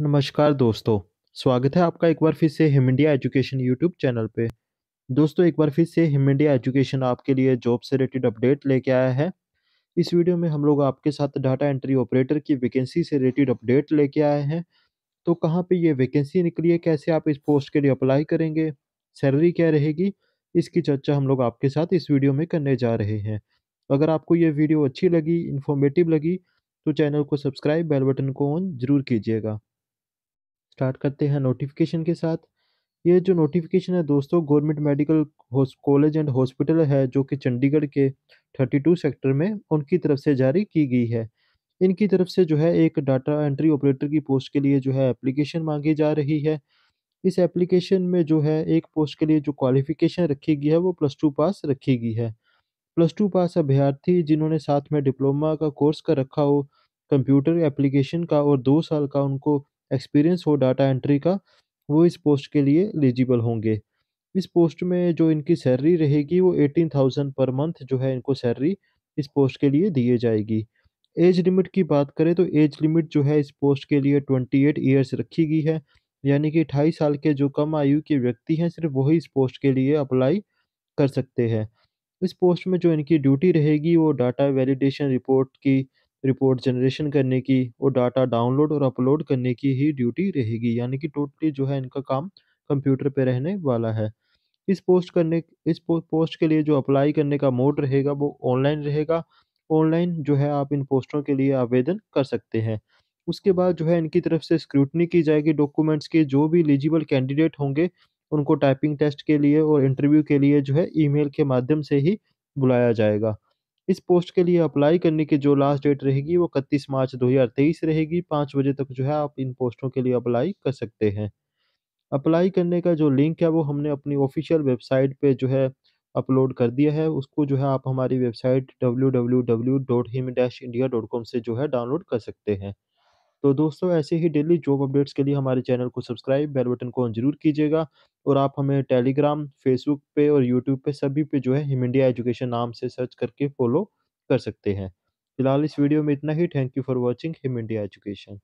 नमस्कार दोस्तों स्वागत है आपका एक बार फिर से Him India education YouTube channel पे दोस्तों एक बार फिर से हिम इंडिया एजुकेशन आपके लिए जॉब से रिलेटेड अपडेट लेके आया है इस वीडियो में हम लोग आपके साथ डाटा एंट्री ऑपरेटर की वैकेंसी से रिलेटेड अपडेट लेके आए हैं तो कहाँ पर ये वैकेंसी निकली है कैसे आप इस पोस्ट के लिए अप्लाई करेंगे सैलरी क्या रहेगी इसकी चर्चा हम लोग आपके साथ इस वीडियो में करने जा रहे हैं अगर आपको ये वीडियो अच्छी लगी इन्फॉर्मेटिव लगी तो चैनल को सब्सक्राइब बेल बटन को ऑन जरूर कीजिएगा स्टार्ट करते हैं नोटिफिकेशन के साथ ये जो नोटिफिकेशन है दोस्तों government medical college and hospital है जो कि चंडीगढ़ के 32 सेक्टर में उनकी तरफ से जारी की गई है इनकी तरफ से जो है एक डाटा एंट्री ऑपरेटर की पोस्ट के लिए जो है एप्लीकेशन मांगी जा रही है इस एप्लीकेशन में जो है एक पोस्ट के लिए जो क्वालिफिकेशन रखी गई है वो प्लस टू पास रखी गई है प्लस टू पास अभ्यर्थी जिन्होंने साथ में डिप्लोमा का कोर्स कर रखा हो कंप्यूटर एप्लीकेशन का और दो साल का उनको एक्सपीरियंस हो डाटा एंट्री का वो इस पोस्ट के लिए एलिजिबल होंगे इस पोस्ट में जो इनकी सैलरी रहेगी वो एटीन थाउजेंड पर मंथ जो है इनको सैलरी इस पोस्ट के लिए दिए जाएगी एज लिमिट की बात करें तो एज लिमिट जो है इस पोस्ट के लिए ट्वेंटी एट ईयर्स रखी गई है यानी कि अठाईस साल के जो कम आयु के व्यक्ति हैं सिर्फ वही इस पोस्ट के लिए अप्लाई कर सकते हैं इस पोस्ट में जो इनकी ड्यूटी रहेगी वो डाटा वैलिडेशन रिपोर्ट की रिपोर्ट जनरेशन करने की और डाटा डाउनलोड और अपलोड करने की ही ड्यूटी रहेगी यानी कि टोटली जो है इनका काम कंप्यूटर पे रहने वाला है इस पोस्ट करने इस पोस्ट के लिए जो अप्लाई करने का मोड रहेगा वो ऑनलाइन रहेगा ऑनलाइन जो है आप इन पोस्टों के लिए आवेदन कर सकते हैं उसके बाद जो है इनकी तरफ से स्क्रूटनी की जाएगी डॉक्यूमेंट्स के जो भी एलिजिबल कैंडिडेट होंगे उनको टाइपिंग टेस्ट के लिए और इंटरव्यू के लिए जो है ईमेल के माध्यम से ही बुलाया जाएगा इस पोस्ट के लिए अप्लाई करने की जो लास्ट डेट रहेगी वो इकतीस मार्च तेईस रहेगी पाँच बजे तक जो है आप इन पोस्टों के लिए अप्लाई कर सकते हैं अप्लाई करने का जो लिंक है वो हमने अपनी ऑफिशियल वेबसाइट पे जो है अपलोड कर दिया है उसको जो है आप हमारी website W W W dot Him dash India dot com से जो है डाउनलोड कर सकते हैं तो दोस्तों ऐसे ही डेली जॉब अपडेट्स के लिए हमारे चैनल को सब्सक्राइब बेल बटन को ऑन जरूर कीजिएगा और आप हमें टेलीग्राम फेसबुक पे और यूट्यूब पे सभी पे जो है हिम इंडिया एजुकेशन नाम से सर्च करके फॉलो कर सकते हैं फिलहाल इस वीडियो में इतना ही thank you for watching Him India education